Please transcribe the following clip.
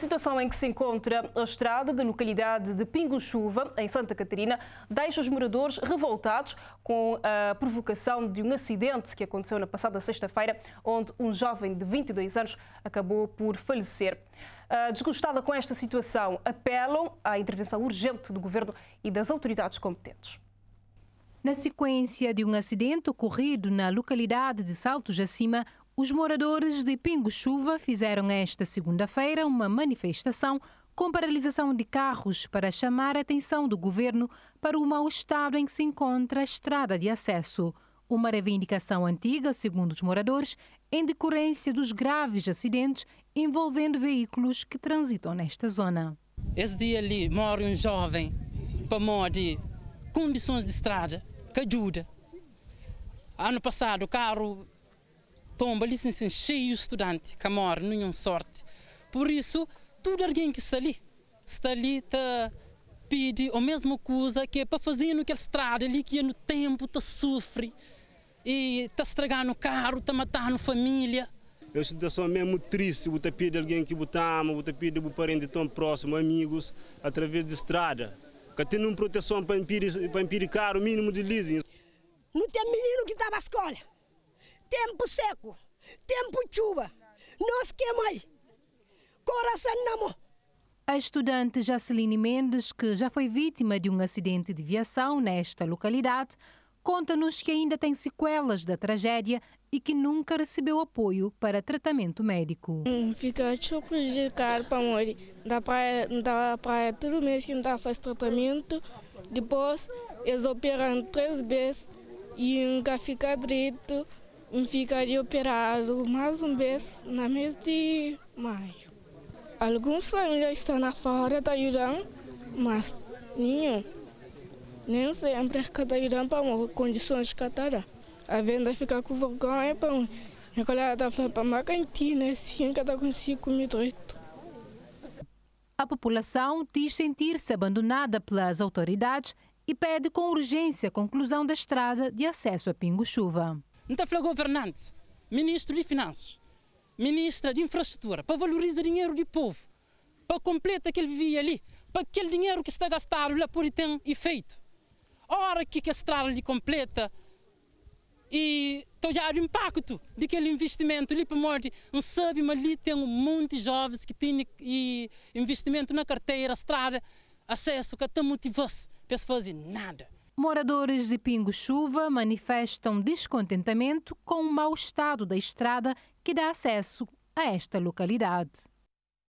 situação em que se encontra a estrada da localidade de Pingo-Chuva, em Santa Catarina, deixa os moradores revoltados com a provocação de um acidente que aconteceu na passada sexta-feira, onde um jovem de 22 anos acabou por falecer. Ah, desgostada com esta situação, apelam à intervenção urgente do governo e das autoridades competentes. Na sequência de um acidente ocorrido na localidade de Saltos Acima, os moradores de Pingo-Chuva fizeram esta segunda-feira uma manifestação com paralisação de carros para chamar a atenção do governo para o mau estado em que se encontra a estrada de acesso. Uma reivindicação antiga, segundo os moradores, em decorrência dos graves acidentes envolvendo veículos que transitam nesta zona. Esse dia ali mora um jovem para morrer condições de estrada que ajuda. Ano passado o carro tomba, ali sim, sim, cheio de estudante, camor, nenhum sorte. Por isso, tudo alguém que está ali, está ali, está pede a mesma coisa que é para fazer naquela estrada ali que é no tempo, está sofre, e está estragando o carro, está matando a família. É uma situação mesmo triste, te pedir alguém que te ama, você pede um parente tão próximo, amigos, através de estrada. Que tem uma proteção para impedir, para impedir carro, mínimo de leasing. Não tem menino que está na escola tempo seco, tempo chuva, se queima mais, coração na mão. A estudante Jaceline Mendes, que já foi vítima de um acidente de viação nesta localidade, conta-nos que ainda tem sequelas da tragédia e que nunca recebeu apoio para tratamento médico. Hum, fica de tipo prejudicado para morrer. Da praia, da praia todo mês que não faz tratamento. Depois eles operam três vezes e nunca fica direito ficaria operado mais um mês, na mês de maio. Algumas famílias estão fora da Irã, mas nenhum. Nem sempre cada Irã para condições de catará. A venda fica com vergonha para né? um. Recolher da para macantina, assim, cada consigo comer direito. A população diz sentir-se abandonada pelas autoridades e pede com urgência a conclusão da estrada de acesso a Pingo-Chuva. Então falei governante, ministro de Finanças, ministra de Infraestrutura, para valorizar o dinheiro do povo, para completar que ele vivia ali, para aquele dinheiro que está gastado lá por tem efeito. Ora hora que a estrada lhe completa e então já o impacto daquele investimento ali para a morte, não sabe, mas ali tem um monte de jovens que têm investimento na carteira, a estrada, acesso, que até motivar-se para se fazer nada. Moradores de Pingo-Chuva manifestam descontentamento com o mau estado da estrada que dá acesso a esta localidade.